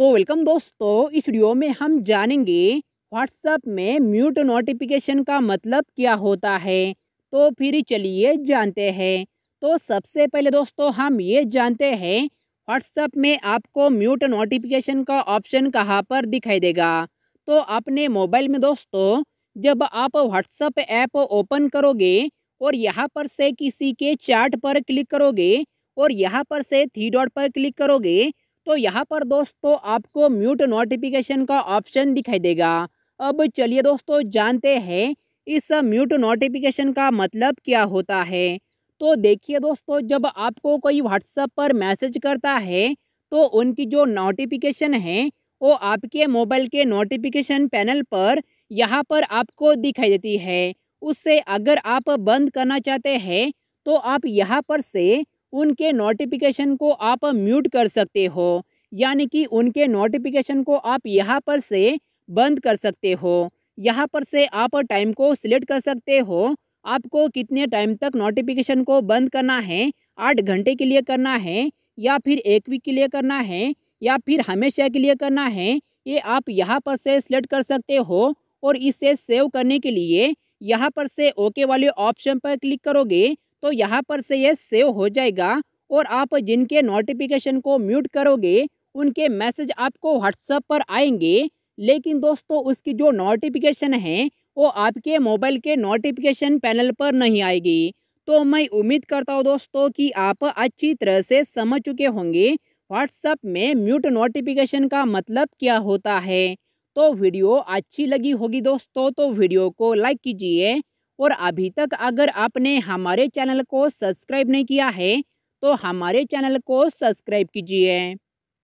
तो वेलकम दोस्तों इस वीडियो में हम जानेंगे व्हाट्सएप में म्यूट नोटिफिकेशन का मतलब क्या होता है तो फिर चलिए जानते हैं तो सबसे पहले दोस्तों हम ये जानते हैं व्हाट्सएप में आपको म्यूट नोटिफिकेशन का ऑप्शन कहाँ पर दिखाई देगा तो अपने मोबाइल में दोस्तों जब आप व्हाट्सएप ऐप ओपन करोगे और यहाँ पर से किसी के चार्ट पर क्लिक करोगे और यहाँ पर से थ्री डॉट पर क्लिक करोगे तो यहाँ पर दोस्तों आपको म्यूट नोटिफिकेशन का ऑप्शन दिखाई देगा अब चलिए दोस्तों जानते हैं इस म्यूट नोटिफिकेशन का मतलब क्या होता है तो देखिए दोस्तों जब आपको कोई व्हाट्सएप पर मैसेज करता है तो उनकी जो नोटिफिकेशन है वो आपके मोबाइल के नोटिफिकेशन पैनल पर यहाँ पर आपको दिखाई देती है उससे अगर आप बंद करना चाहते हैं तो आप यहाँ पर से उनके नोटिफिकेशन को आप म्यूट कर सकते हो यानी कि उनके नोटिफिकेशन को आप यहाँ पर से बंद कर सकते हो यहाँ पर से आप टाइम को सिलेक्ट कर सकते हो आपको कितने टाइम तक नोटिफिकेशन को बंद करना है आठ घंटे के लिए करना है या फिर एक वीक के लिए करना है या फिर हमेशा के लिए करना है ये आप यहाँ पर से सिलेक्ट कर सकते हो और इसे सेव करने के लिए यहाँ पर से ओके वाले ऑप्शन पर क्लिक करोगे तो यहाँ पर से ये सेव हो जाएगा और आप जिनके नोटिफिकेशन को म्यूट करोगे उनके मैसेज आपको व्हाट्सएप पर आएंगे लेकिन दोस्तों उसकी जो नोटिफिकेशन है वो आपके मोबाइल के नोटिफिकेशन पैनल पर नहीं आएगी तो मैं उम्मीद करता हूँ दोस्तों कि आप अच्छी तरह से समझ चुके होंगे व्हाट्सएप में म्यूट नोटिफिकेशन का मतलब क्या होता है तो वीडियो अच्छी लगी होगी दोस्तों तो वीडियो को लाइक कीजिए और अभी तक अगर आपने हमारे चैनल को सब्सक्राइब नहीं किया है तो हमारे चैनल को सब्सक्राइब कीजिए